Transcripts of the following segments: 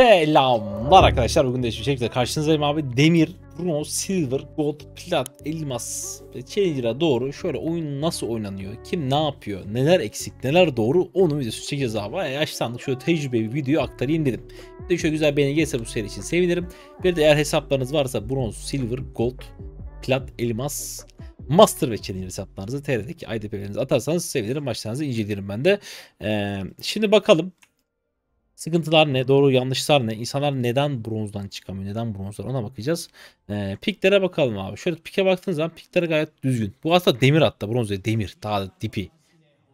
Selamlar arkadaşlar. Bugün değişik bir şekilde karşınızdayım abi. Demir, bronz, silver, gold, plat, elmas ve challenger'a doğru şöyle oyun nasıl oynanıyor, kim ne yapıyor, neler eksik, neler doğru onu videosu çekeceğiz abi. E, yaşlandık şöyle tecrübe bir videoyu aktarayım dedim. Bir de şöyle güzel beğeni gelirse bu seri için sevinirim. Bir de eğer hesaplarınız varsa bronz, silver, gold, plat, elmas, Master ve Challenger hesaplarınızı TR'deki IDP'lerinizi atarsanız sevinirim. Maçlarınızı incelerim ben de. Ee, şimdi bakalım Sıkıntılar ne? Doğru yanlışlar ne? İnsanlar neden bronzdan çıkamıyor? Neden bronzdan? Ona bakacağız. Ee, piklere bakalım abi. Şöyle pike baktığınız zaman pikler gayet düzgün. Bu aslında demir hatta. Bronz değil, demir. Daha dipi.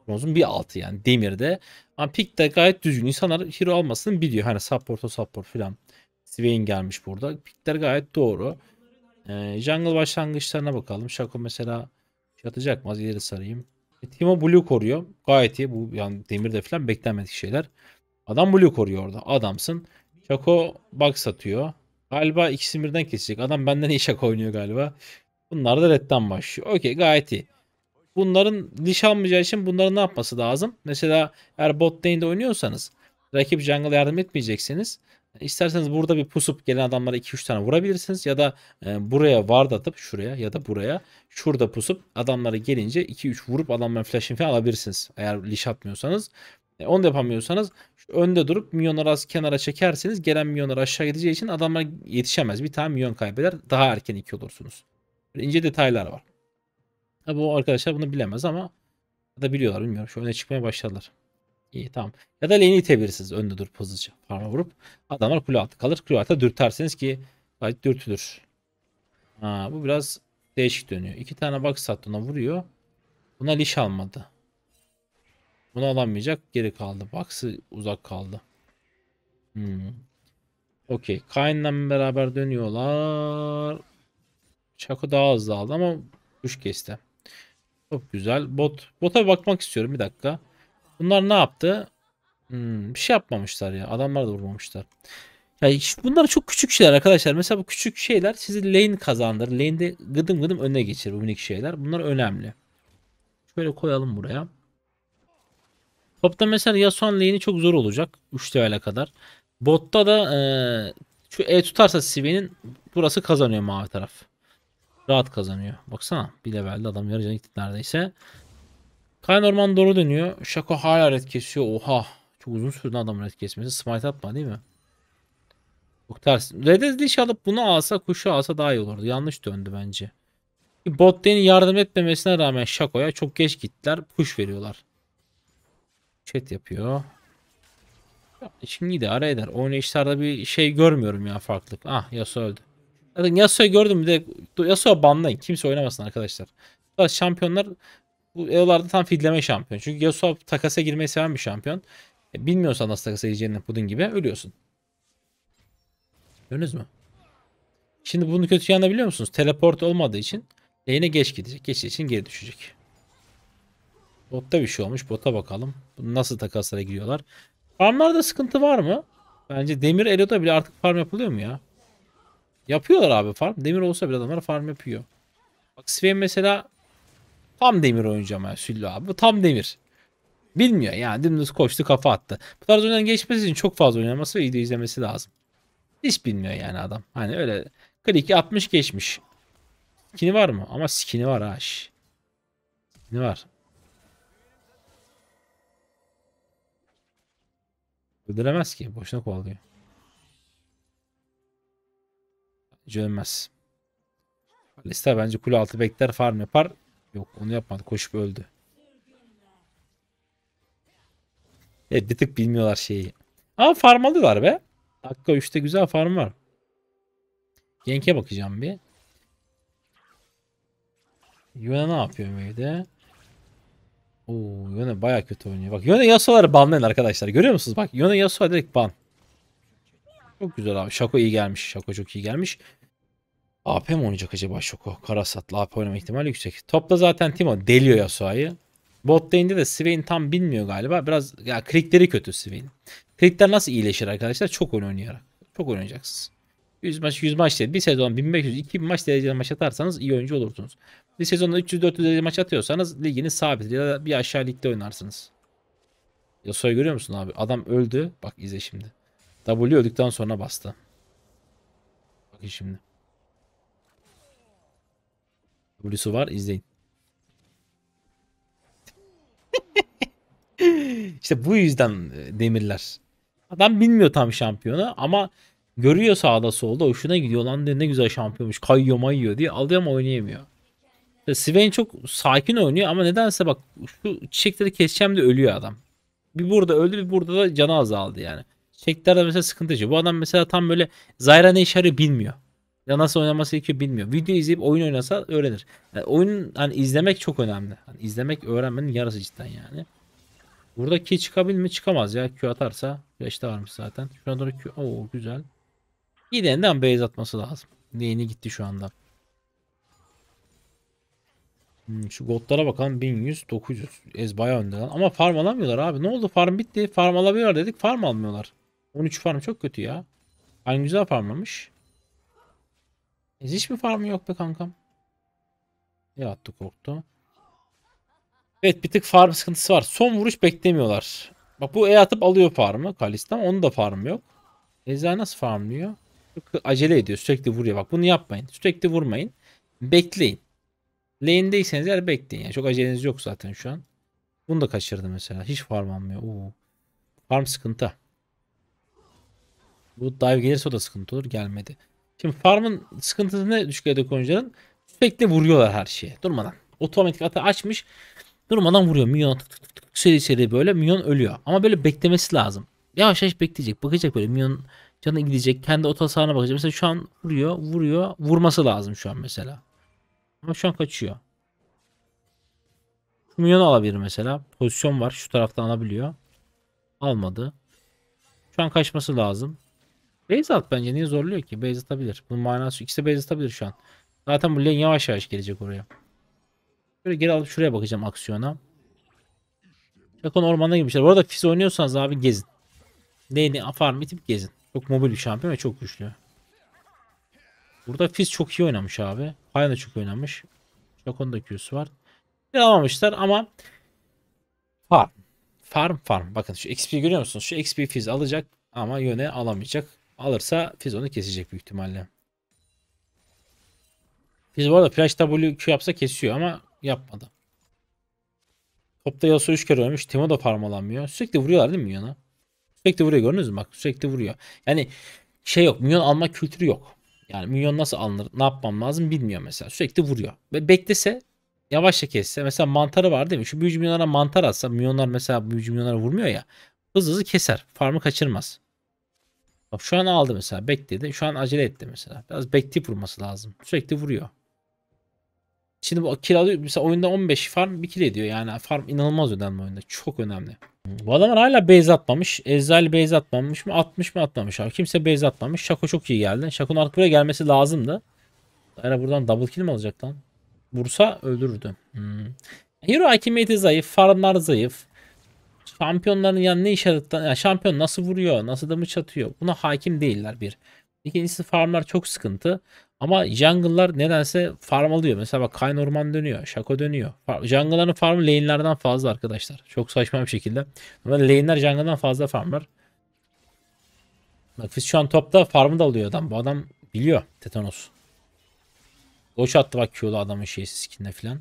Bronzun bir altı yani. Demirde. Ama pik de gayet düzgün. İnsanlar hero almasını biliyor. Hani support o support filan. Swain gelmiş burada. Pikler gayet doğru. Ee, jungle başlangıçlarına bakalım. Shaco mesela şey atacak mı? Az ileri sarayım. Timo Blue koruyor. Gayet iyi. Bu yani demir de falan beklenmedik şeyler. Adam blue koruyor orada. Adamsın. Şako box satıyor. Galiba ikisini birden kesecek. Adam benden iyi şaka oynuyor galiba. Bunlar da redden başlıyor. Okey gayet iyi. Bunların liş almayacağı için bunların ne yapması lazım? Mesela eğer bot lane'de oynuyorsanız rakip jungle yardım etmeyeceksiniz. İsterseniz burada bir pusup gelen adamlara 2-3 tane vurabilirsiniz. Ya da e, buraya ward atıp şuraya ya da buraya şurada pusup adamlara gelince 2-3 vurup adamların flash'ini falan alabilirsiniz. Eğer liş atmıyorsanız. E, onu da yapamıyorsanız şu önde durup milyonları az kenara çekerseniz gelen milyonlar aşağı gideceği için adamlar yetişemez. Bir tane milyon kaybeder. Daha erken iki olursunuz. Böyle ince detaylar var. Tabi bu arkadaşlar bunu bilemez ama ya da biliyorlar bilmiyorum. Şu öne çıkmaya başladılar. İyi tamam. Ya da lane'i itebilirsiniz önde durup hızlıca. Parma vurup adamlar kule altı kalır. Kule altı dürterseniz ki gayet dürtülür. Ha, bu biraz değişik dönüyor. İki tane bak sattığına vuruyor. Buna liş almadı. Bunu alamayacak. Geri kaldı. Baksı uzak kaldı. Hmm. Okey. Kayn'la beraber dönüyorlar. Çakı daha hızlı aldı ama kuş kesti. Çok güzel. Bot. Bota bakmak istiyorum. Bir dakika. Bunlar ne yaptı? Hmm, bir şey yapmamışlar ya. Adamlar da vurmamışlar. Ya işte bunlar çok küçük şeyler arkadaşlar. Mesela bu küçük şeyler sizi lane kazandır. Lane'de gıdım gıdım önüne geçir bu minik şeyler. Bunlar önemli. Şöyle koyalım buraya. Topta mesela Yasuo'nun lane'i çok zor olacak. 3 level'e kadar. Botta da e, şu E tutarsa Sivi'nin burası kazanıyor mavi taraf. Rahat kazanıyor. Baksana bir levelde adam yarı gitti neredeyse. Kayn orman doğru dönüyor. Şako hala red kesiyor. Oha. Çok uzun sürdü adamın red kesmesi. Smite atma değil mi? Çok ters. Redez diş alıp bunu alsa kuşu alsa daha iyi olurdu. Yanlış döndü bence. Bot yardım etmemesine rağmen Şako'ya çok geç gittiler. Kuş veriyorlar. Chat yapıyor. Şimdi de ara eder. Oynayışlarda bir şey görmüyorum ya farklılık. Ah Yasuo öldü. Zaten Yasuo'yu gördüm bir de Yasuo banlayın. Kimse oynamasın arkadaşlar. Biraz şampiyonlar bu eolarda tam fidleme şampiyon. Çünkü Yasuo takasa girmeyi seven bir şampiyon. E, bilmiyorsan nasıl takas edeceğini pudun gibi ölüyorsun. Gördünüz mü? Şimdi bunu kötü yanına biliyor musunuz? Teleport olmadığı için lane'e geç gidecek. Geçtiği için geri düşecek. Botta bir şey olmuş. Bota bakalım. Nasıl takaslara giriyorlar. Farmlarda sıkıntı var mı? Bence demir eloda bile artık farm yapılıyor mu ya? Yapıyorlar abi farm. Demir olsa bile adamlar farm yapıyor. Bak Sven mesela tam demir oyuncu ama Süllü abi. Tam demir. Bilmiyor yani dümdüz koştu kafa attı. Bu tarz oyunların geçmesi için çok fazla oynaması ve video izlemesi lazım. Hiç bilmiyor yani adam. Hani öyle kliki 60 geçmiş. Skin'i var mı? Ama skin'i var ha. Skin'i var. Öldüremez ki. Boşuna kovalıyor. Bence ölmez. Kalista bence kule altı bekler farm yapar. Yok onu yapmadı. Koşup öldü. Evet bir tık bilmiyorlar şeyi. Ama farm alıyorlar be. Dakika 3'te güzel farm var. Genk'e bakacağım bir. Yuna ne yapıyor evde? Oo Yone baya kötü oynuyor. Bak Yone Yasuo'ları banlayın arkadaşlar. Görüyor musunuz? Bak Yone Yasuo direkt ban. Çok güzel abi. Şako iyi gelmiş. Şako çok iyi gelmiş. AP mi oynayacak acaba Şoko? Karasat'la AP oynama ihtimali yüksek. Topta zaten Timo deliyor Yasuo'yu. Bot lane'de de Swain tam bilmiyor galiba. Biraz ya klikleri kötü Swain. Krikler nasıl iyileşir arkadaşlar? Çok oyun oynayarak. Çok oynayacaksınız. 100 maç 100 maç değil. Bir sezon 1500 2000 maç dereceli maç atarsanız iyi oyuncu olursunuz. Bir sezonda 300-400 maç atıyorsanız liginiz sabit ya da bir aşağı ligde oynarsınız. Ya soy görüyor musun abi? Adam öldü. Bak izle şimdi. W öldükten sonra bastı. Bakın şimdi. W'su var izleyin. İşte bu yüzden e, demirler. Adam bilmiyor tam şampiyonu ama görüyor sağda solda hoşuna gidiyor lan ne güzel şampiyonmuş kayıyor mayıyor diye alıyor ama oynayamıyor. E, Sven çok sakin oynuyor ama nedense bak şu çiçekleri keseceğim de ölüyor adam. Bir burada öldü bir burada da canı azaldı yani. Çiçeklerde mesela sıkıntı yaşıyor. Bu adam mesela tam böyle Zyra ne işe bilmiyor. Ya nasıl oynaması gerekiyor bilmiyor. Video izleyip oyun oynasa öğrenir. Yani oyun hani izlemek çok önemli. Hani izlemek öğrenmenin yarısı cidden yani. Burada ki çıkabilir mi? Çıkamaz ya. Q atarsa. işte varmış zaten. Şu anda Q. Oo güzel. de beyaz atması lazım. Neyini gitti şu anda. Hmm, şu gotlara bakalım 1100 900 ez bayağı önde lan. Ama farm alamıyorlar abi. Ne oldu farm bitti. Farm alabiliyor dedik. Farm almıyorlar. 13 farm çok kötü ya. Aynı güzel farmlamış. Ez hiç mi farmı yok be kankam? Ya attı korktu. Evet bir tık farm sıkıntısı var. Son vuruş beklemiyorlar. Bak bu E atıp alıyor farmı Kalistan. Onun da farmı yok. Eza nasıl farmlıyor? acele ediyor. Sürekli vuruyor. Bak bunu yapmayın. Sürekli vurmayın. Bekleyin. Lane'deyseniz eğer bekleyin. Yani çok aceleniz yok zaten şu an. Bunu da kaçırdım mesela. Hiç farm almıyor. Oo. Farm sıkıntı. Bu dive gelirse o da sıkıntı olur. Gelmedi. Şimdi farmın sıkıntısı ne düşük edek oyuncuların? Sürekli vuruyorlar her şeye. Durmadan. Otomatik atı açmış. Durmadan vuruyor. Minyon tık tık tık seri seri böyle. Minyon ölüyor. Ama böyle beklemesi lazım. Yavaş yavaş bekleyecek. Bakacak böyle. Minyon canına gidecek. Kendi otosahana bakacak. Mesela şu an vuruyor. Vuruyor. Vurması lazım şu an mesela. Ama şu an kaçıyor. Şu milyonu alabilir mesela. Pozisyon var. Şu taraftan alabiliyor. Almadı. Şu an kaçması lazım. Base at bence. Niye zorluyor ki? Base atabilir. Bunun manası. İkisi de base atabilir şu an. Zaten bu lane yavaş yavaş gelecek oraya. Şöyle geri alıp şuraya bakacağım aksiyona. Şakon ormana girmişler. Bu arada Fizz oynuyorsanız abi gezin. Lane'i farm itip gezin. Çok mobil bir şampiyon ve çok güçlü. Burada Fizz çok iyi oynamış abi. Payne da çok oynanmış, Şakon da Q'su var. Ne alamamışlar ama farm. Farm farm. Bakın şu XP görüyor musunuz? Şu XP fiz alacak ama yöne alamayacak. Alırsa fiz onu kesecek büyük ihtimalle. Fiz bu arada Flash WQ yapsa kesiyor ama yapmadı. Topta Yasuo 3 kere ölmüş. Timo da farm alamıyor. Sürekli vuruyorlar değil mi Minyon'a? Sürekli vuruyor gördünüz mü? Bak sürekli vuruyor. Yani şey yok. Minyon alma kültürü yok. Yani minyon nasıl alınır? Ne yapmam lazım bilmiyor mesela. Sürekli vuruyor. Ve beklese yavaşça kesse. Mesela mantarı var değil mi? Şu büyücü milyonlara mantar atsa milyonlar mesela büyücü milyonlara vurmuyor ya. Hızlı hızlı keser. Farmı kaçırmaz. Bak şu an aldı mesela. Bekledi. Şu an acele etti mesela. Biraz bekleyip vurması lazım. Sürekli vuruyor. Şimdi bu kiralıyor. Mesela oyunda 15 farm bir kill ediyor. Yani farm inanılmaz önemli oyunda. Çok önemli. Bu adamlar hala base atmamış. Ezrail base atmamış mı? Atmış mı atmamış abi. Kimse base atmamış. Şako çok iyi geldi. Şako'nun artık buraya gelmesi lazımdı. Dayra buradan double kill mi alacak lan? Bursa öldürürdü. Hmm. Hero hakimiyeti zayıf. Farmlar zayıf. Şampiyonların yani ne işaretten yani şampiyon nasıl vuruyor, nasıl damı çatıyor buna hakim değiller bir. İkincisi farmlar çok sıkıntı. Ama jungle'lar nedense farm alıyor. Mesela bak Kayn Orman dönüyor. Shaco dönüyor. Jungle'ların farmı lane'lerden fazla arkadaşlar. Çok saçma bir şekilde. Ama lane'ler jungle'dan fazla farm var. Bak biz şu an topta farmı da alıyor adam. Bu adam biliyor Tetanos. Koç attı bak Q'lu adamın şeysi skinine filan.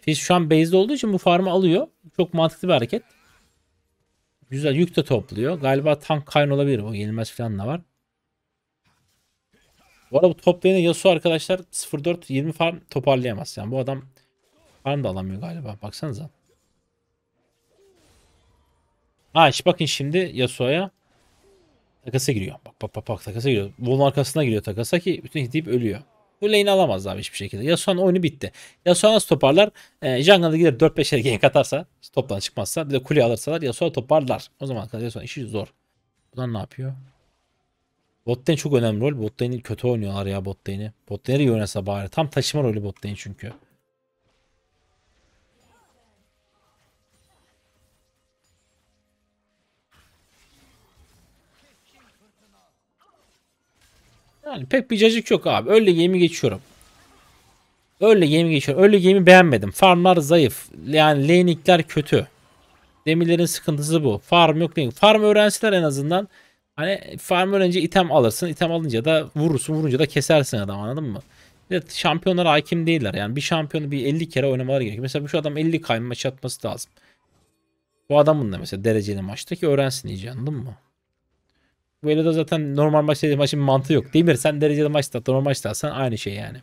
Fizz şu an base'de olduğu için bu farmı alıyor. Çok mantıklı bir hareket. Güzel yük de topluyor. Galiba tank kayn olabilir. O yenilmez falan da var. Bu arada bu top lane'e Yasuo arkadaşlar 0-4-20 farm toparlayamaz. Yani bu adam farm da alamıyor galiba. Baksanıza. Ha işte bakın şimdi Yasuo'ya takasa giriyor. Bak bak bak, takasa giriyor. Bunun arkasına giriyor takasa ki bütün deyip ölüyor. Bu lane'i alamaz abi hiçbir şekilde. Yasuo'nun oyunu bitti. Yasuo nasıl toparlar? E, jungle'da gider 4-5'e gank atarsa, toptan çıkmazsa, bir de kule alırsalar Yasuo toparlar. O zaman kadar Yasuo'nun işi zor. Bunlar ne yapıyor? Botlane çok önemli rol. Botlane'i kötü oynuyorlar ya Botlane'i. Botlane'i iyi oynasa bari. Tam taşıma rolü Botlane çünkü. Yani pek bir cacık yok abi. Öyle gemi geçiyorum. Öyle gemi geçiyorum. Öyle gemi beğenmedim. Farmlar zayıf. Yani lane'likler kötü. Demirlerin sıkıntısı bu. Farm yok değil. Farm öğrensiler en azından. Hani farm önce item alırsın. item alınca da vurursun. Vurunca da kesersin adam anladın mı? Bir şampiyonlara hakim değiller. Yani bir şampiyonu bir 50 kere oynamaları gerekiyor. Mesela şu adam 50 kayma maç atması lazım. Bu adamın da mesela dereceli maçta ki öğrensin iyice anladın mı? Bu elde zaten normal maç dediği maçın mantığı yok. Demir sen dereceli maçta normal maçta sen aynı şey yani.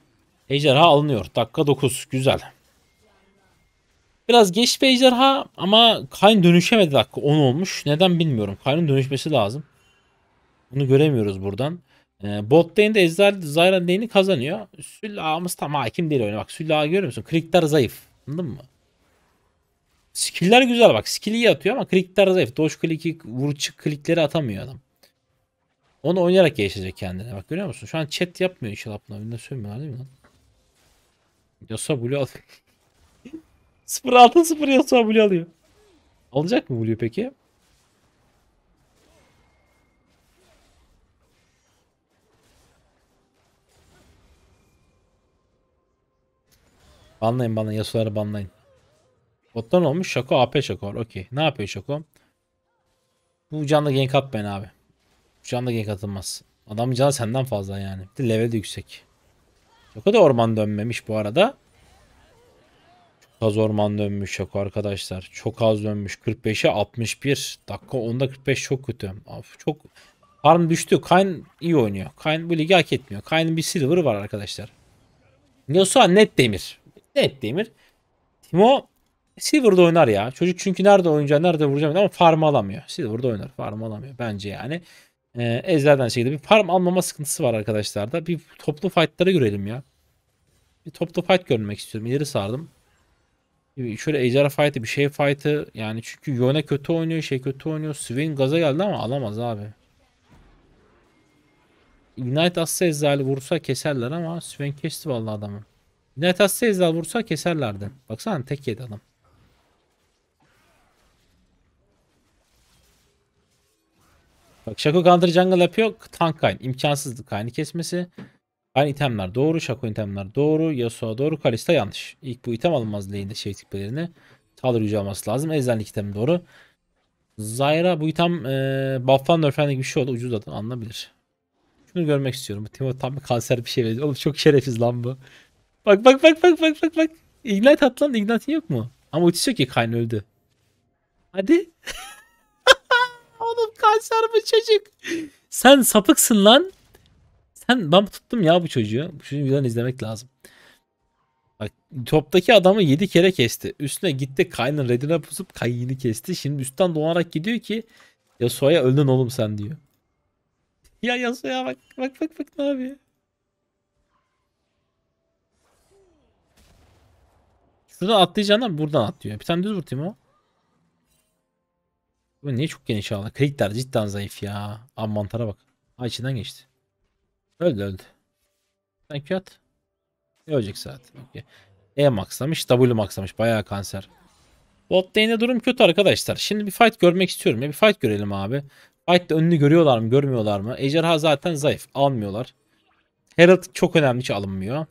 Ejderha alınıyor. Dakika 9. Güzel. Biraz geç bir ejderha ama Kayn dönüşemedi dakika 10 olmuş. Neden bilmiyorum. Kayn'ın dönüşmesi lazım. Bunu göremiyoruz buradan. E, ee, bot lane'de Ezreal Zyra lane'i kazanıyor. Süllahımız tam hakim değil oyuna. Bak Süllah'ı görüyor musun? Krikler zayıf. Anladın mı? Skill'ler güzel bak. Skill'i iyi atıyor ama krikler zayıf. Dodge click'i, vuruçuk klikleri atamıyor adam. Onu oynayarak geliştirecek kendine. Bak görüyor musun? Şu an chat yapmıyor inşallah buna. Bunda söylemiyorlar değil mi lan? Yosa Blue al. 06 0 Yosa Blue alıyor. Alacak mı Blue peki? Banlayın bana Yasu'ları banlayın. Bottan olmuş Şako AP Şako var. Okey. Ne yapıyor Şako? Bu canlı gank atmayın abi. Bu canlı gank atılmaz. Adamın canı senden fazla yani. Bir de level de yüksek. Şako da orman dönmemiş bu arada. Çok az orman dönmüş Şako arkadaşlar. Çok az dönmüş. 45'e 61. Dakika 10'da 45 çok kötü. Of, çok Harm düştü. Kayn iyi oynuyor. Kayn bu ligi hak etmiyor. Kayn'ın bir silver'ı var arkadaşlar. Yasuo net demir. Net Demir. Timo Silver'da oynar ya. Çocuk çünkü nerede oynayacak, nerede vuracağım ama farm alamıyor. Silver'da oynar, farm alamıyor bence yani. Ee, ezlerden şekilde bir farm almama sıkıntısı var arkadaşlar da Bir toplu fight'lara görelim ya. Bir toplu fight görmek istiyorum. İleri sardım. Şöyle ejderha fight'ı, bir şey fight'ı. Yani çünkü Yone kötü oynuyor, şey kötü oynuyor. Swain gaza geldi ama alamaz abi. Ignite atsa ezderhalı vursa keserler ama Swain kesti vallahi adamı. Netas Sezal vursa keserlerdi. Baksana tek yedi adam. Bak Shaco Counter Jungle yapıyor. Tank Kayn. İmkansızdı Kayn'i kesmesi. Kayn itemler doğru. Shaco itemler doğru. Yasuo doğru. Kalista yanlış. İlk bu item alınmaz lane'de şey tiplerini. Talır yüce alması lazım. Ejderlik item doğru. Zyra bu item e, buff'tan nerflendi gibi bir şey oldu. Ucuz adam, anlayabilir. Şunu görmek istiyorum. Bu Timo tam bir kanser bir şey veriyor. Oğlum çok şerefsiz lan bu. Bak bak bak bak bak bak bak. Ignite at lan. yok mu? Ama ultisi yok ki Kayn öldü. Hadi. Oğlum kanser bu çocuk. Sen sapıksın lan. Sen ben tuttum ya bu çocuğu. Bu çocuğu videodan izlemek lazım. Bak toptaki adamı 7 kere kesti. Üstüne gitti Kayn'ın redine pusup Kayn'ı kesti. Şimdi üstten doğarak gidiyor ki ya soya öldün oğlum sen diyor. Ya ya Soya bak bak bak bak ne yapıyor. Şurada atlayacağından buradan atlıyor. Bir tane düz vurtayım o. Bu niye çok geniş aldı? Krikler cidden zayıf ya. Abi mantara bak. Ay içinden geçti. Öldü öldü. Sen Q at. Ölecek zaten. Okay. E maxlamış. W maxlamış. Baya kanser. Bot lane'de durum kötü arkadaşlar. Şimdi bir fight görmek istiyorum. Ya bir fight görelim abi. Fight'ta önünü görüyorlar mı görmüyorlar mı? Ejderha zaten zayıf. Almıyorlar. Herald çok önemli hiç alınmıyor.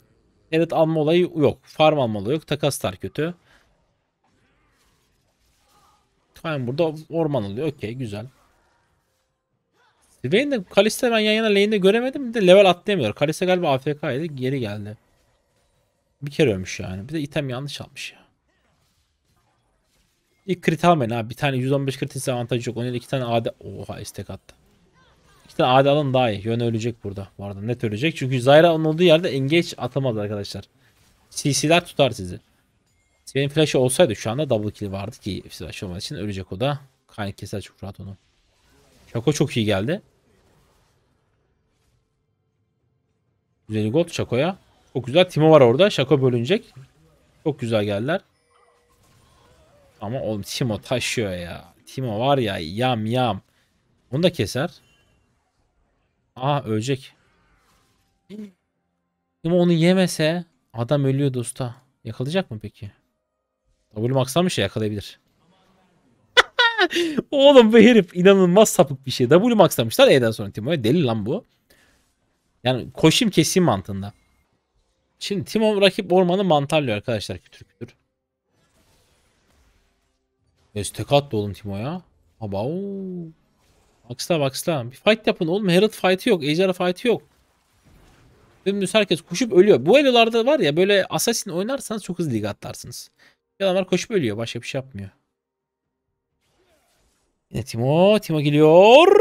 Evet alma olayı yok. Farm alma olayı yok. Takaslar kötü. Aynen burada orman oluyor. Okey güzel. Swain de Kalista ben yan yana lane'de göremedim Bir de level atlayamıyor. Kalista galiba AFK'ydı geri geldi. Bir kere ölmüş yani. Bir de item yanlış almış ya. İlk krit almayın abi. Bir tane 115 crit avantajı yok. Onun iki tane AD. Oha istek attı. İşte adi alın daha iyi. Yön ölecek burada. Bu arada net ölecek. Çünkü Zyra olduğu yerde engage atamaz arkadaşlar. CC'ler tutar sizi. Sven flash'ı olsaydı şu anda double kill vardı ki flash olmadığı için ölecek o da. Kaynak keser çok rahat onu. Şako çok iyi geldi. Güzel gol Şako'ya. Çok güzel. Timo var orada. Şako bölünecek. Çok güzel geldiler. Ama oğlum Timo taşıyor ya. Timo var ya yam yam. Onu da keser. Aa ölecek. Ama onu yemese adam ölüyor usta. Yakalayacak mı peki? Double Max'tan bir şey yakalayabilir. Oğlum bu herif inanılmaz sapık bir şey. Double Max'tanmışlar. E'den sonra Timo'ya. Deli lan bu. Yani koşayım keseyim mantığında. Şimdi Timo rakip ormanı mantarlıyor arkadaşlar kütür kütür. Destek attı oğlum Timo'ya. Aba ooo. Baksana baksana. Bir fight yapın oğlum. Herald fight'ı yok. Ejder fight'ı yok. Dümdüz herkes koşup ölüyor. Bu elolarda var ya böyle assassin oynarsanız çok hızlı lig atlarsınız. Bir adamlar koşup ölüyor. Başka bir şey yapmıyor. Yine Timo. Timo geliyor.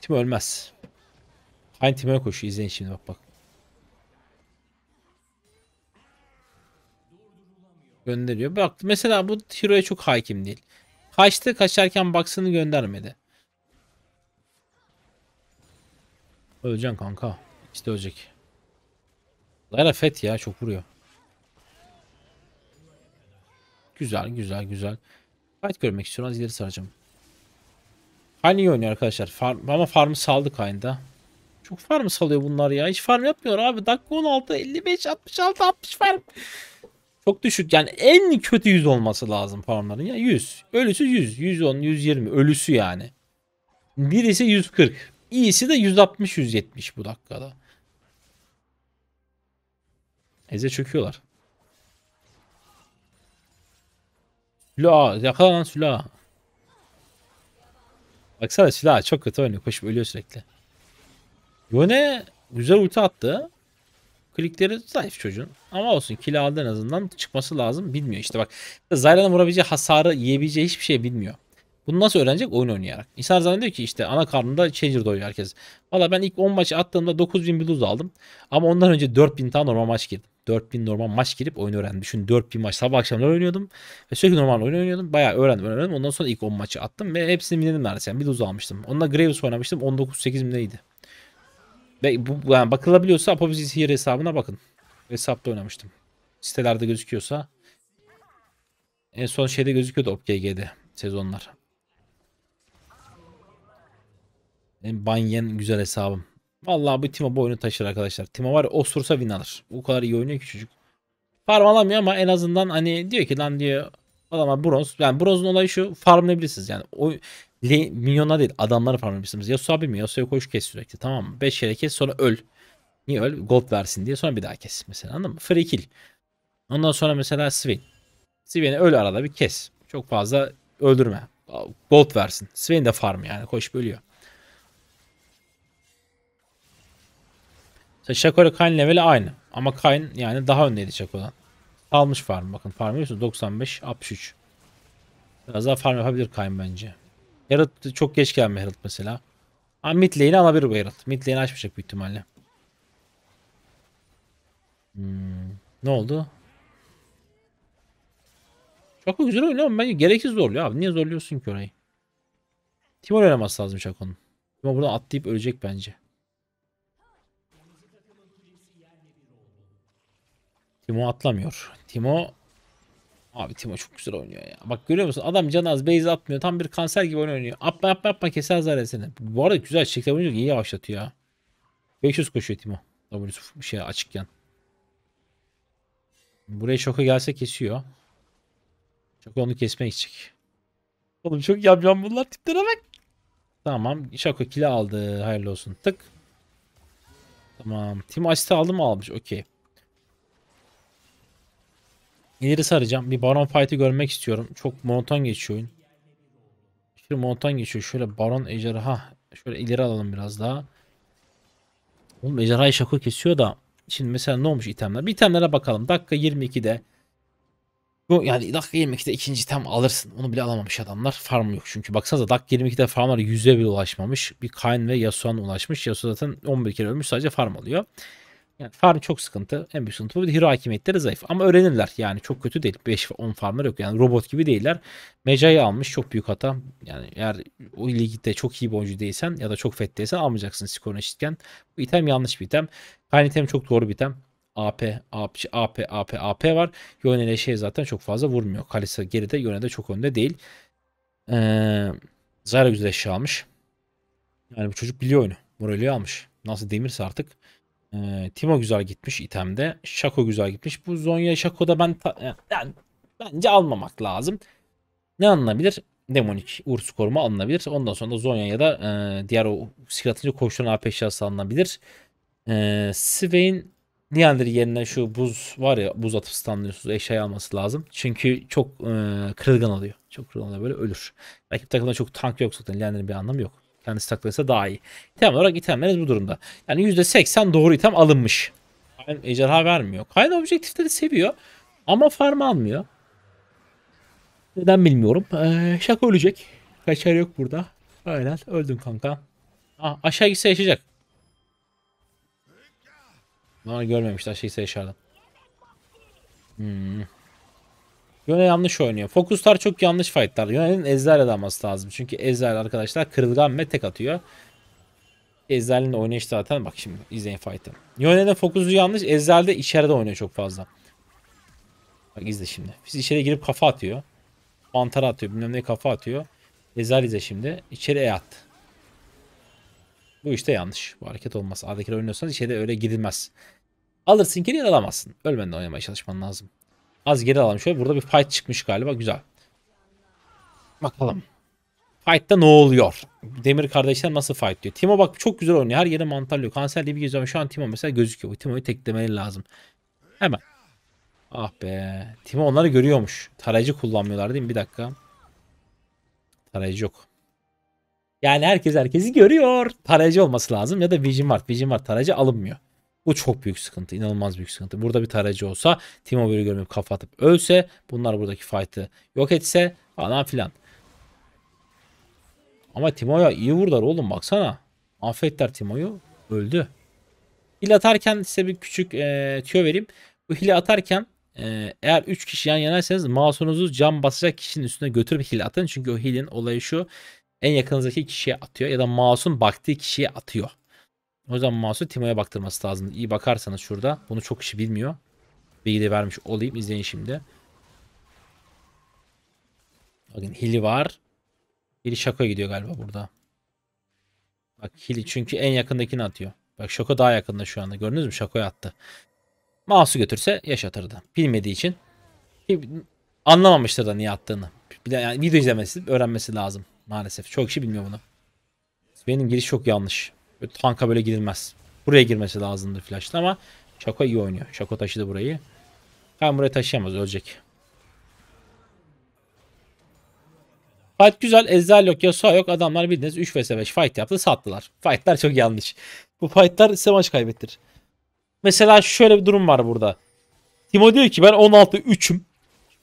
Timo ölmez. Aynı Timo'ya koşuyor. İzleyin şimdi bak bak. Gönderiyor. Bak mesela bu Hero'ya çok hakim değil. Kaçtı kaçarken baksını göndermedi. Öleceksin kanka. İkisi de ölecek. Layla fet ya çok vuruyor. Güzel güzel güzel. Fight görmek istiyorum. Az ileri saracağım. Hain oynuyor arkadaşlar. Farm, ama farmı saldık Hain'de. Çok farm salıyor bunlar ya. Hiç farm yapmıyor abi. Dakika 16, 55, 66, 60 farm. Çok düşük. Yani en kötü 100 olması lazım farmların. Ya 100. Ölüsü 100. 110, 120. Ölüsü yani. Birisi 140. İyisi de 160-170 bu dakikada. Eze çöküyorlar. Sula Yakala lan silah. Baksana Sula çok kötü oynuyor. Koşup ölüyor sürekli. Yone güzel ulti attı. Klikleri zayıf çocuğun. Ama olsun kill aldı en azından. Çıkması lazım. Bilmiyor işte bak. Zayla'nın vurabileceği hasarı yiyebileceği hiçbir şey bilmiyor. Bunu nasıl öğrenecek? Oyun oynayarak. İnsan zannediyor ki işte ana karnında changer doyuyor herkes. Valla ben ilk 10 maçı attığımda 9000 Blues aldım. Ama ondan önce 4000 tane normal maç girdim. 4000 normal maç girip oyun öğrendim. Düşün 4000 maç sabah akşamlar oynuyordum. Ve sürekli normal oyun oynuyordum. Bayağı öğrendim öğrendim. Ondan sonra ilk 10 maçı attım ve hepsini binedim neredeyse. Yani Blues almıştım. Onunla Graves oynamıştım. 19-8 neydi? Ve bu, yani bakılabiliyorsa Apophis Here hesabına bakın. Hesapta oynamıştım. Sitelerde gözüküyorsa. En son şeyde gözüküyordu OpGG'de sezonlar. Banyen güzel hesabım. Vallahi bu Timo bu oyunu taşır arkadaşlar. Timo var ya osursa win alır. Bu kadar iyi oynuyor ki çocuk. Farm alamıyor ama en azından hani diyor ki lan diyor adamlar bronz. Yani bronzun olayı şu farmlayabilirsiniz yani. O milyonlar değil adamları farmlayabilirsiniz. Yasuo abi mi? Yasuo'ya koş kes sürekli tamam mı? 5 kere kes sonra öl. Niye öl? Gold versin diye sonra bir daha kes mesela anladın mı? Free kill. Ondan sonra mesela Swain. Swain'i öl arada bir kes. Çok fazla öldürme. Gold versin. Swain de farm yani koş bölüyor. Mesela Shaco ile Kayn leveli aynı. Ama Kayn yani daha öndeydi Shaco'dan. Almış farm bakın. Farm biliyorsunuz 95 63. Biraz daha farm yapabilir Kayn bence. Herald çok geç gelme Herald mesela. Ama mid lane'i alabilir bu Herald. Mid lane'i açmayacak büyük ihtimalle. Hmm, ne oldu? Çok güzel oynuyor ama bence gereksiz zorluyor abi. Niye zorluyorsun ki orayı? Timur oynaması lazım Şako'nun. Timur buradan atlayıp ölecek bence. Timo atlamıyor. Timo Abi Timo çok güzel oynuyor ya. Bak görüyor musun? Adam can az base atmıyor. Tam bir kanser gibi oynuyor. Atma yapma yapma keser zaten Bu arada güzel çiçekler oynuyor. İyi yavaşlatıyor ya. 500 koşuyor Timo. W'su bir şey açıkken. Buraya şoka gelse kesiyor. Şoka onu kesmeye gidecek. Oğlum çok yamyam bunlar tiplere bak. Tamam. Şoka kili aldı. Hayırlı olsun. Tık. Tamam. Timo asist aldı mı almış? Okey. İleri saracağım. Bir baron fight'ı görmek istiyorum. Çok monoton geçiyor oyun. Şimdi monoton geçiyor. Şöyle baron ejderha. Şöyle ileri alalım biraz daha. Oğlum ejderhayı şako kesiyor da. Şimdi mesela ne olmuş itemler? Bir itemlere bakalım. Dakika 22'de. Bu yani dakika 22'de ikinci item alırsın. Onu bile alamamış adamlar. Farm yok çünkü. Baksanıza dakika 22'de farmlar 100'e bile ulaşmamış. Bir Kayn ve Yasuo'nun ulaşmış. Yasuo zaten 11 kere ölmüş sadece farm alıyor. Yani farm çok sıkıntı. En büyük sıkıntı bu. Bir de hero hakimiyetleri zayıf. Ama öğrenirler. Yani çok kötü değil. 5 10 farmlar yok. Yani robot gibi değiller. Meca'yı almış. Çok büyük hata. Yani eğer o ligde çok iyi bir oyuncu değilsen ya da çok fet değilsen almayacaksın skorunu eşitken. Bu item yanlış bir item. Kayn item çok doğru bir item. AP, AP, AP, AP, AP var. Yönele şey zaten çok fazla vurmuyor. Kalisa geride, yönede çok önde değil. Ee, Zara güzel eşya almış. Yani bu çocuk biliyor oyunu. Moral'i almış. Nasıl demirse artık. Ee, Timo güzel gitmiş itemde. Şako güzel gitmiş. Bu Zonya Şako'da ben yani bence almamak lazım. Ne alınabilir? Demonik Uğur koruma alınabilir. Ondan sonra da Zonya ya da e, diğer o sıkıntılı koşulan AP eşyası alınabilir. E, Swain Neander yerine şu buz var ya buz atıp standlıyorsunuz eşyayı alması lazım. Çünkü çok e, kırılgan oluyor. Çok kırılgan oluyor böyle ölür. Rakip takımda çok tank yok zaten. Leander'in bir anlamı yok kendisi takılırsa daha iyi. İtem olarak itemleriniz bu durumda. Yani %80 doğru item alınmış. Yani ejderha vermiyor. Kayda objektifleri seviyor ama farm almıyor. Neden bilmiyorum. Ee, şaka ölecek. Kaçar yok burada. Aynen öldün kanka. Aa, aşağı gitse yaşayacak. Ama görmemişti aşağı gitse yaşardı. Hmm. Yone yanlış oynuyor. Fokuslar çok yanlış fightlar. Yone'nin Ezreal alması lazım. Çünkü Ezreal arkadaşlar kırılgan ve tek atıyor. Ezreal'in oynayışı zaten bak şimdi izleyin fight'ı. Yone'nin fokusu yanlış. Ezreal de içeride oynuyor çok fazla. Bak izle şimdi. Biz içeri girip kafa atıyor. Mantar atıyor. Bilmem ne kafa atıyor. Ezreal izle şimdi. İçeri E attı. Bu işte yanlış. Bu hareket olmaz. A'dakiler oynuyorsanız içeri öyle girilmez. Alırsın kiri ya da alamazsın. Ölmeden oynamaya çalışman lazım. Az geri alalım. Şöyle burada bir fight çıkmış galiba. Güzel. Bakalım. Fight'ta ne oluyor? Demir kardeşler nasıl fight diyor. Timo bak çok güzel oynuyor. Her yere mantarlıyor. Kanser diye bir ama Şu an Timo mesela gözüküyor. Timo'yu teklemeli lazım. Hemen. Ah be. Timo onları görüyormuş. Tarayıcı kullanmıyorlar değil mi? Bir dakika. Tarayıcı yok. Yani herkes herkesi görüyor. Tarayıcı olması lazım ya da vision var. Vision var tarayıcı alınmıyor. Bu çok büyük sıkıntı. inanılmaz büyük sıkıntı. Burada bir tarayıcı olsa Timo böyle görmeyip kafa atıp ölse bunlar buradaki fight'ı yok etse falan filan. Ama Timo'ya iyi vurdular oğlum baksana. Affetler Timo'yu. Öldü. Hile atarken size bir küçük e, tüyo vereyim. Bu hile atarken e, eğer 3 kişi yan yanaysanız masununuzu cam basacak kişinin üstüne götürüp hile atın. Çünkü o hilenin olayı şu. En yakınızdaki kişiye atıyor ya da masum baktığı kişiye atıyor. O yüzden Mouse'u Timo'ya baktırması lazım. İyi bakarsanız şurada. Bunu çok kişi bilmiyor. Bilgi de vermiş olayım. İzleyin şimdi. Bakın Hili var. Hili Şako'ya gidiyor galiba burada. Bak Hili çünkü en yakındakini atıyor. Bak Şako daha yakında şu anda. Gördünüz mü? Şako'ya attı. Mouse'u götürse yaşatırdı. Bilmediği için. Anlamamıştır da niye attığını. Bir de yani video izlemesi, öğrenmesi lazım maalesef. Çok kişi bilmiyor bunu. Benim giriş çok yanlış tanka böyle girilmez. Buraya girmesi lazımdı flash'ta ama Şako iyi oynuyor. Şako taşıdı burayı. Ben buraya taşıyamaz. Ölecek. Fight güzel. Ezreal yok. Yasuo yok. Adamlar bildiniz, 3 vs 5 fight yaptı. Sattılar. Fightlar çok yanlış. Bu fightlar size maç kaybettir. Mesela şöyle bir durum var burada. Timo diyor ki ben 16 3'üm.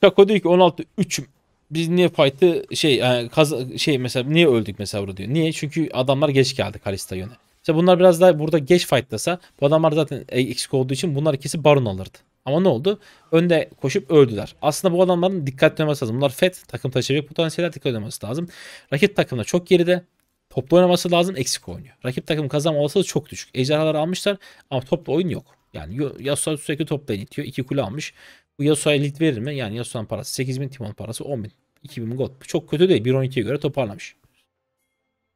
Şako diyor ki 16 3'üm. Biz niye fight'ı şey yani e, kaz şey mesela niye öldük mesela burada diyor. Niye? Çünkü adamlar geç geldi Kalista yöne. İşte bunlar biraz daha burada geç fightlasa bu adamlar zaten e, eksik olduğu için bunlar ikisi baron alırdı. Ama ne oldu? Önde koşup öldüler. Aslında bu adamların dikkat edilmesi lazım. Bunlar FED takım taşıyacak potansiyeller dikkat edilmesi lazım. Rakip takımda çok geride. Toplu oynaması lazım eksik oynuyor. Rakip takım kazanma olasılığı çok düşük. Ejderhalar almışlar ama toplu oyun yok. Yani Yasuo sürekli topla itiyor. İki kule almış. Bu Yasuo'ya lead verir mi? Yani Yasuo'nun parası 8000 timon parası 10000 2000 gold. Çok kötü değil. 1.12'ye göre toparlamış.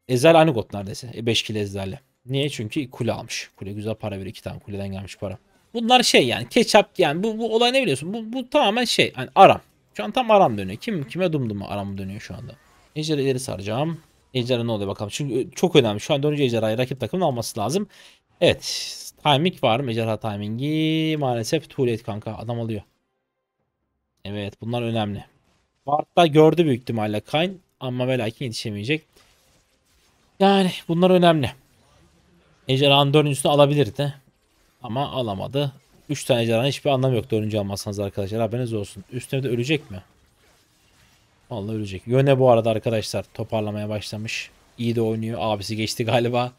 Ezel aynı gold neredeyse. E 5 kilo Ezel'le. Niye? Çünkü kule almış. Kule güzel para bir iki tane kuleden gelmiş para. Bunlar şey yani ketçap yani bu, bu olay ne biliyorsun? Bu, bu tamamen şey yani aram. Şu an tam aram dönüyor. Kim kime dumduma aram dönüyor şu anda. Ejder'i ileri saracağım. Ejder'e ne oluyor bakalım. Çünkü çok önemli. Şu an dönünce Ejder'a'yı rakip takımın alması lazım. Evet. Timing var mı? Ejderha timingi maalesef too kanka. Adam alıyor. Evet bunlar önemli. Bart'ta gördü büyük ihtimalle Kayn ama ve lakin yetişemeyecek. Yani bunlar önemli. Ejderhanın dördüncüsünü alabilirdi. Ama alamadı. Üç tane ejderhanın hiçbir anlamı yok dördüncü almazsanız arkadaşlar. Haberiniz olsun. Üstüne de ölecek mi? Vallahi ölecek. Yöne bu arada arkadaşlar toparlamaya başlamış. İyi de oynuyor. Abisi geçti galiba.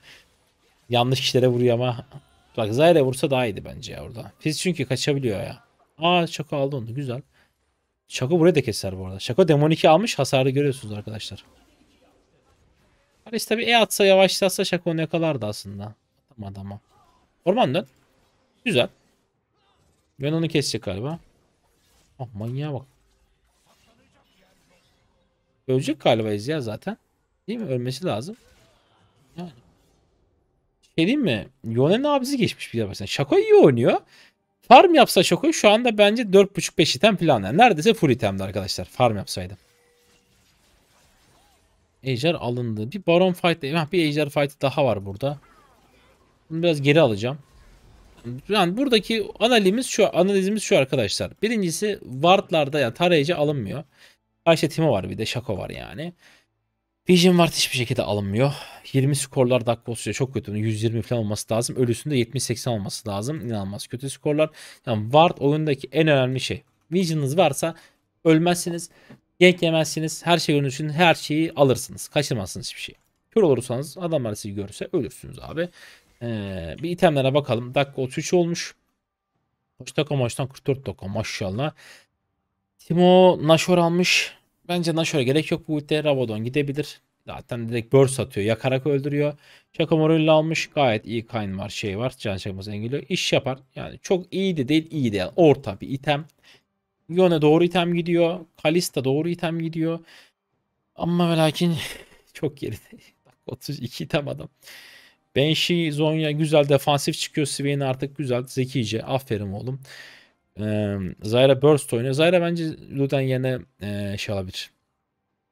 Yanlış kişilere vuruyor ama. Bak Zaire vursa daha iyiydi bence ya orada. Fiz çünkü kaçabiliyor ya. Aa Çako aldı onu. Güzel. Çako buraya da keser bu arada. Çako Demon almış. Hasarı görüyorsunuz arkadaşlar. Paris tabi E atsa yavaşlatsa Şakon'u yakalardı aslında. Atamadı ama. Orman dön. Güzel. Ben onu kesecek galiba. Ah manyağa bak. Ölecek galiba ya zaten. Değil mi? Ölmesi lazım. Yani. Şey diyeyim mi? Yonen abisi geçmiş bir yaparsan. Şako iyi oynuyor. Farm yapsa Şako şu anda bence 4.5-5 item falan. Yani neredeyse full itemdi arkadaşlar. Farm yapsaydım. Ejder alındı. Bir Baron fight, bir Ejder fight daha var burada. Bunu biraz geri alacağım. Yani buradaki analimiz şu, analizimiz şu arkadaşlar. Birincisi Ward'larda yani tarayıcı alınmıyor. Ayşe Timo var bir de Şako var yani. Vision Ward hiçbir şekilde alınmıyor. 20 skorlar dakika olsa çok kötü. 120 falan olması lazım. Ölüsünde 70-80 olması lazım. İnanılmaz kötü skorlar. Yani Ward oyundaki en önemli şey. Vision'ınız varsa ölmezsiniz. Gank yemezsiniz. Her şey için her şeyi alırsınız. Kaçırmazsınız hiçbir şeyi. Kör olursanız adamlar sizi görürse ölürsünüz abi. Ee, bir itemlere bakalım. Dakika 33 olmuş. Kaç dakika maçtan 44 dakika maşallah. Timo Nashor almış. Bence Nashor'a gerek yok. Bu ultiye Rabadon gidebilir. Zaten direkt burst atıyor. Yakarak öldürüyor. Şaka Morella almış. Gayet iyi kayın var. Şey var. Can çakması engelliyor. İş yapar. Yani çok iyi de değil. iyi de yani. Orta bir item. Yone doğru item gidiyor. Kalista doğru item gidiyor. Ama ve lakin çok geride. 32 item adam. Banshee, Zonya güzel defansif çıkıyor. Swain artık güzel, zekice. Aferin oğlum. Ee, Zyra Burst oynuyor. Zyra bence Luden yerine e, şey alabilir.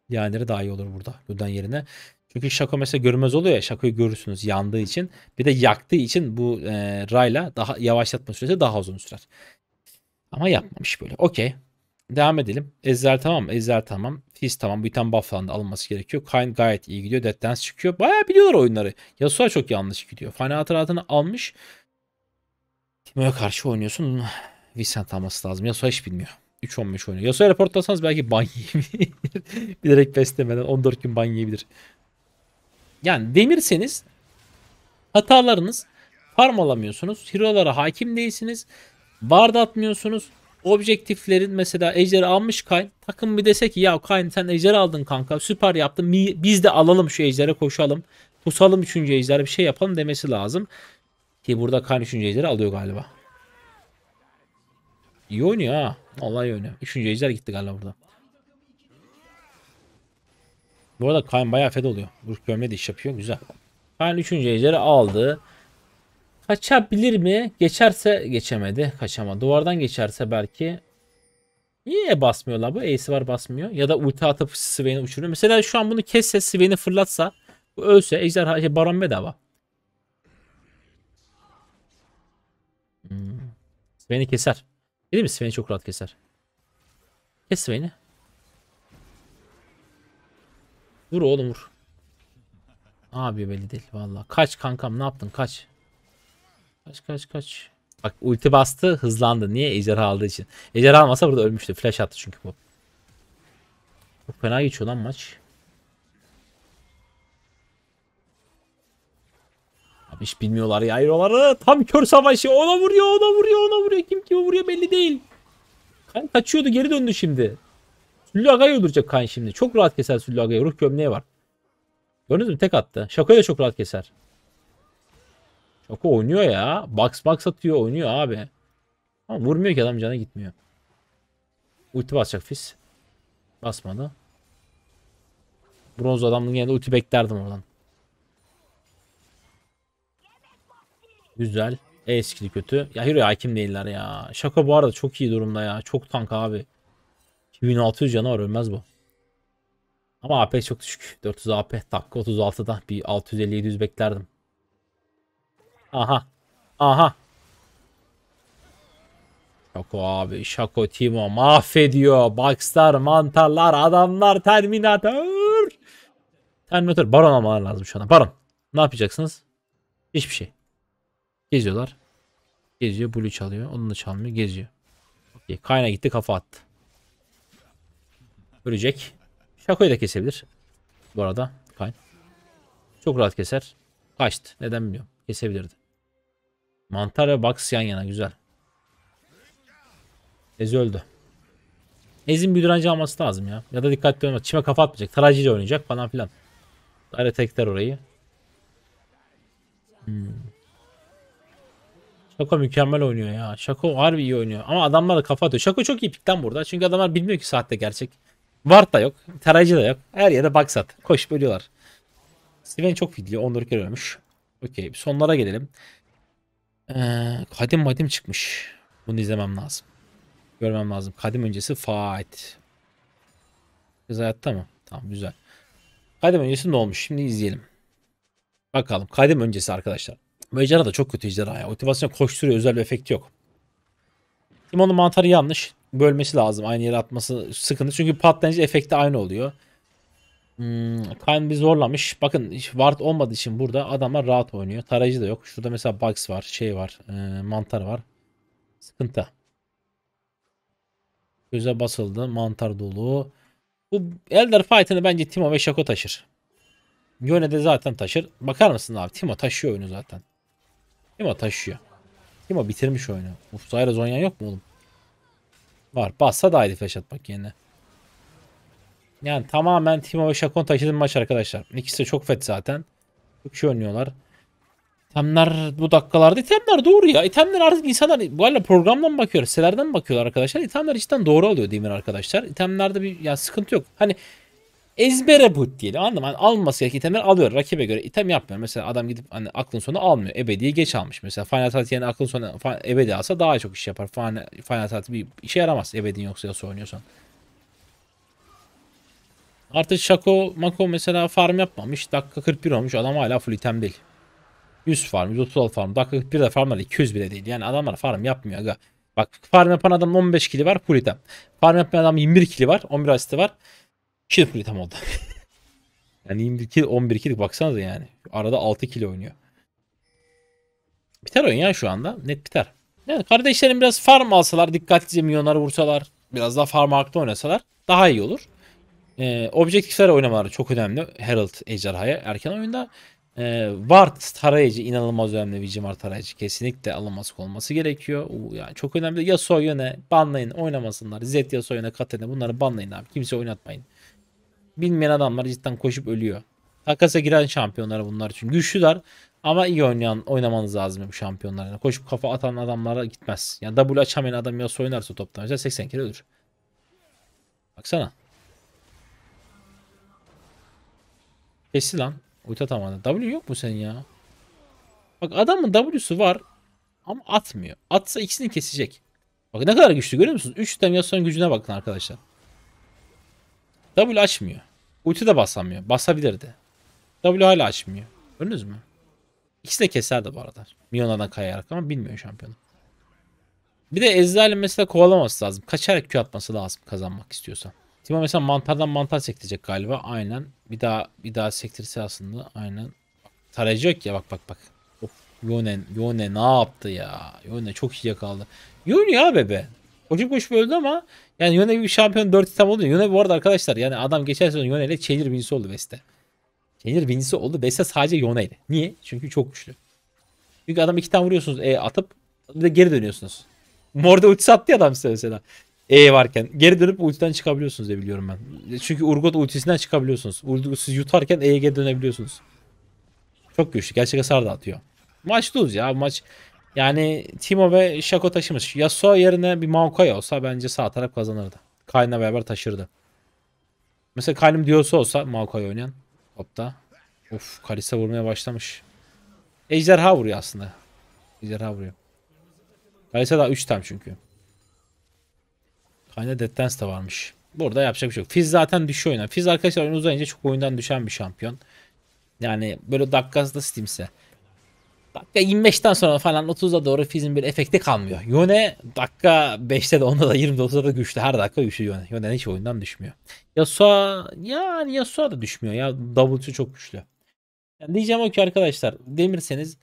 Diğerleri daha iyi olur burada. Luden yerine. Çünkü Şako mesela görmez oluyor ya. Şako'yu görürsünüz yandığı için. Bir de yaktığı için bu e, Rayla daha yavaşlatma süresi daha uzun sürer. Ama yapmamış böyle. Okey. Devam edelim. Ezler tamam Ezler tamam. Fizz tamam. bir Biten buff falan da alınması gerekiyor. Kayn gayet iyi gidiyor. Dead Dance çıkıyor. Baya biliyorlar oyunları. Yasuo çok yanlış gidiyor. Fani hatıratını almış. Timo'ya karşı oynuyorsun. Vincent alması lazım. Yasuo hiç bilmiyor. 3-15 oynuyor. Yasuo'ya reportlasanız belki ban yiyebilir. Bilerek beslemeden 14 gün ban yiyebilir. Yani demirseniz hatalarınız farm alamıyorsunuz. Hero'lara hakim değilsiniz. Bard atmıyorsunuz. Objektiflerin mesela Ejder'i almış Kayn. Takım bir dese ki ya Kayn sen Ejder'i aldın kanka süper yaptın. Biz de alalım şu Ejder'e koşalım. Pusalım 3. Ejder'e bir şey yapalım demesi lazım. Ki burada Kayn 3. Ejder'i alıyor galiba. İyi oynuyor ha. Vallahi iyi oynuyor. 3. Ejder gitti galiba burada. Bu arada Kayn bayağı fed oluyor. Burk gömle iş yapıyor. Güzel. Kayn 3. Ejder'i aldı. Kaçabilir mi? Geçerse geçemedi. Kaçama. Duvardan geçerse belki. Niye basmıyorlar bu? Ace var basmıyor. Ya da ulti atıp Sven'i uçuruyor. Mesela şu an bunu kesse Sven'i fırlatsa. Bu ölse ejderha şey, baron bedava. Hmm. Sven'i keser. Değil mi? Sven'i çok rahat keser. Kes Sven'i. Vur oğlum vur. Abi belli değil valla. Kaç kankam ne yaptın kaç. Kaç kaç kaç. Bak ulti bastı hızlandı. Niye? Ejderha aldığı için. Ejderha almasa burada ölmüştü. Flash attı çünkü bu. Çok fena geçiyor lan maç. Abi hiç bilmiyorlar ya yayroları. Tam kör savaşı. Ona vuruyor, ona vuruyor, ona vuruyor. Kim kime vuruyor belli değil. Kan kaçıyordu geri döndü şimdi. Süllü Aga'yı öldürecek Kan şimdi. Çok rahat keser Süllü Aga'yı. Ruh gömleği var. Gördünüz mü? Tek attı. Şako'yu da çok rahat keser. Oko oynuyor ya. Box box atıyor oynuyor abi. Ama vurmuyor ki adam cana gitmiyor. Ulti basacak Fizz. Basmadı. Bronz adamın yerine ulti beklerdim oradan. Güzel. E skill'i kötü. Ya Hero'ya hakim değiller ya. Şaka bu arada çok iyi durumda ya. Çok tank abi. 2600 var ölmez bu. Ama AP çok düşük. 400 AP dakika 36'da bir 650-700 beklerdim. Aha. Aha. Şako abi. Şako Timo mahvediyor. Boxlar, mantarlar, adamlar, Terminator. Terminator baron almalar lazım şu anda. Baron. Ne yapacaksınız? Hiçbir şey. Geziyorlar. Geziyor. Blue çalıyor. Onun da çalmıyor. Geziyor. Okey. Kayna gitti. Kafa attı. Ölecek. Şakoyu da kesebilir. Bu arada. Kayn. Çok rahat keser. Kaçtı. Neden bilmiyorum. Kesebilirdi. Mantar ve Box yan yana güzel. Ez öldü. Ez'in bir direnci alması lazım ya. Ya da dikkatli olmaz. Çime kafa atmayacak. Tarayıcıyla oynayacak falan filan. Daire tekler orayı. Hmm. mükemmel oynuyor ya. Şako harbi iyi oynuyor. Ama adamlar da kafa atıyor. Şako çok iyi pikten burada. Çünkü adamlar bilmiyor ki saatte gerçek. Vart da yok. Tarayıcı da yok. Her yere box at. Koş bölüyorlar. Steven çok fidli. 14 kere ölmüş. Okey. Sonlara gelelim. Ee, kadim madim çıkmış. Bunu izlemem lazım. Görmem lazım. Kadim öncesi Faat. Kız hayatta mı? Tamam güzel. Kadim öncesi ne olmuş? Şimdi izleyelim. Bakalım. Kadim öncesi arkadaşlar. Bu ejderha da çok kötü ejderha ya. Motivasyon koşturuyor. Özel bir efekti yok. Timon'un mantarı yanlış. Bölmesi lazım. Aynı yere atması sıkıntı. Çünkü patlayınca efekti aynı oluyor. Hmm, Kayn bir zorlamış. Bakın hiç ward olmadığı için burada adamlar rahat oynuyor. Tarayıcı da yok. Şurada mesela Bugs var, şey var, e, mantar var. Sıkıntı. Göze basıldı. Mantar dolu. Bu Elder Fight'ını bence Timo ve Şako taşır. Yone de zaten taşır. Bakar mısın abi? Timo taşıyor oyunu zaten. Timo taşıyor. Timo bitirmiş oyunu. Uf Zyra Zonyan yok mu oğlum? Var. Bassa da haydi flash at bak yerine. Yani tamamen Timo ve Şakon taşıdığım maç arkadaşlar. İkisi de çok fet zaten. Çok iyi oynuyorlar. İtemler bu dakikalarda itemler doğru ya. İtemler artık insanlar bu arada programdan bakıyor, sitelerden bakıyorlar arkadaşlar. İtemler cidden doğru alıyor Demir arkadaşlar. İtemlerde bir ya sıkıntı yok. Hani ezbere bu diyelim anladın mı? Hani alması gereken itemler alıyor rakibe göre. item yapmıyor. Mesela adam gidip hani aklın sonu almıyor. Ebedi'yi geç almış. Mesela Final Fantasy yani aklın sonu Ebedi alsa daha çok iş yapar. Final, Final Fantasy bir işe yaramaz. Ebedi'nin yoksa ya oynuyorsan. Artık Shaco, Mako mesela farm yapmamış. Dakika 41 olmuş. Adam hala full item değil. 100 farm, 136 farm. Dakika 41 de farmlar 200 bile değil. Yani adamlar farm yapmıyor. Aga. Bak farm yapan adam 15 kili var full item. Farm yapmayan adam 21 kili var. 11 asisti var. Şimdi full item oldu. yani 21 kil 11 kil baksanıza yani. Arada 6 kili oynuyor. Biter oyun ya şu anda. Net biter. Yani kardeşlerim biraz farm alsalar, dikkatlice milyonlar vursalar, biraz daha farm haklı oynasalar daha iyi olur. E, objektifler oynamaları çok önemli. Herald Ejderha'ya erken oyunda. E, Ward tarayıcı inanılmaz önemli. Vigimar tarayıcı kesinlikle alınması olması gerekiyor. U, yani çok önemli. Ya soy yöne banlayın oynamasınlar. Zed soy yöne Katarina bunları banlayın abi. Kimse oynatmayın. Bilmeyen adamlar cidden koşup ölüyor. Takasa giren şampiyonlar bunlar için. Güçlüler ama iyi oynayan oynamanız lazım bu şampiyonlara. Yani koşup kafa atan adamlara gitmez. Yani W açamayan adam ya oynarsa toptan mesela 80 kere ölür. Baksana. Kesti lan. Ulti atamadı. W yok mu senin ya? Bak adamın W'su var. Ama atmıyor. Atsa ikisini kesecek. Bak ne kadar güçlü görüyor musunuz? 3 deminasyon gücüne bakın arkadaşlar. W açmıyor. Ulti de basamıyor. Basabilirdi. W hala açmıyor. Gördünüz mü? İkisi de keserdi bu arada. Mionadan kayarak ama bilmiyor şampiyonu. Bir de Ezreal'in mesela kovalaması lazım. Kaçarak Q atması lazım kazanmak istiyorsan. Timo mesela mantardan mantar sektirecek galiba. Aynen. Bir daha bir daha sektirse aslında. Aynen. Tarayıcı yok ya bak bak bak. Of, Yone, Yone ne yaptı ya? Yone çok iyi yakaladı. Yone ya bebe. Koşup koşup öldü ama yani Yone bir şampiyon 4 tam oldu. Yone bu arada arkadaşlar yani adam geçen sezon Yone ile Challenger birincisi oldu Veste. Challenger birincisi oldu. Veste sadece Yone ile. Niye? Çünkü çok güçlü. Çünkü adam iki tane vuruyorsunuz e atıp bir de geri dönüyorsunuz. Morda ultisi attı ya adam size mesela. E varken. Geri dönüp ultiden çıkabiliyorsunuz diye biliyorum ben. Çünkü Urgot ultisinden çıkabiliyorsunuz. Urgot siz yutarken E'ye geri dönebiliyorsunuz. Çok güçlü. Gerçek hasar da atıyor. Maç düz ya. Maç yani Timo ve Shaco taşımış. Yasuo yerine bir Maokai olsa bence sağ taraf kazanırdı. Kayn'la beraber taşırdı. Mesela Kayn'ın diyorsa olsa Maokai oynayan topta. Of Kalisa vurmaya başlamış. Ejderha vuruyor aslında. Ejderha vuruyor. Kalisa daha 3 tam çünkü. Kayda Death Dance de varmış. Burada yapacak bir şey yok. Fizz zaten düşüyor oyuna. Fizz arkadaşlar oyun uzayınca çok oyundan düşen bir şampiyon. Yani böyle dakikası da Steam'se. Dakika 25'ten sonra falan 30'a doğru Fizz'in bir efekti kalmıyor. Yone dakika 5'te de 10'da da 20'de 30'da da güçlü. Her dakika güçlü Yone. Yone hiç oyundan düşmüyor. Yasuo yani Yasuo da düşmüyor. Ya W'cu çok güçlü. Yani diyeceğim o ki arkadaşlar demirseniz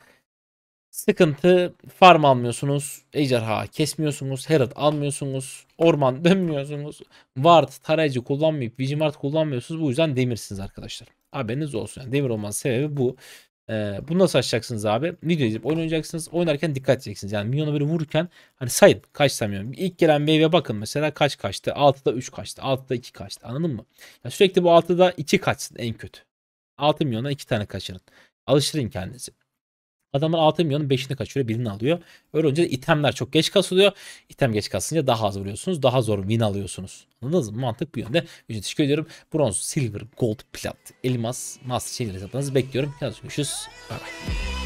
Sıkıntı farm almıyorsunuz, ejderha kesmiyorsunuz, herald almıyorsunuz, orman dönmüyorsunuz, ward tarayıcı kullanmayıp vigimart kullanmıyorsunuz. Bu yüzden demirsiniz arkadaşlar. Haberiniz olsun. Yani demir olmanın sebebi bu. Ee, bunu nasıl açacaksınız abi? Video izleyip oynayacaksınız. Oynarken dikkat edeceksiniz. Yani milyonu böyle vururken hani sayın kaç sayın. İlk gelen meyve bakın mesela kaç kaçtı. 6'da 3 kaçtı. 6'da 2 kaçtı. Anladın mı? Yani sürekli bu 6'da 2 kaçsın en kötü. 6 milyona 2 tane kaçırın. Alıştırın kendinizi. Adamlar 6 milyonun 5'ini kaçırıyor birini alıyor. Öyle olunca itemler çok geç kasılıyor. İtem geç kasınca daha az vuruyorsunuz. Daha zor win alıyorsunuz. Anladınız mı? Mantık bu yönde. Yüce teşekkür ediyorum. Bronz, silver, gold, plat, elmas, master şeyleri hesaplarınızı bekliyorum. Kendinize görüşürüz. Bye bye.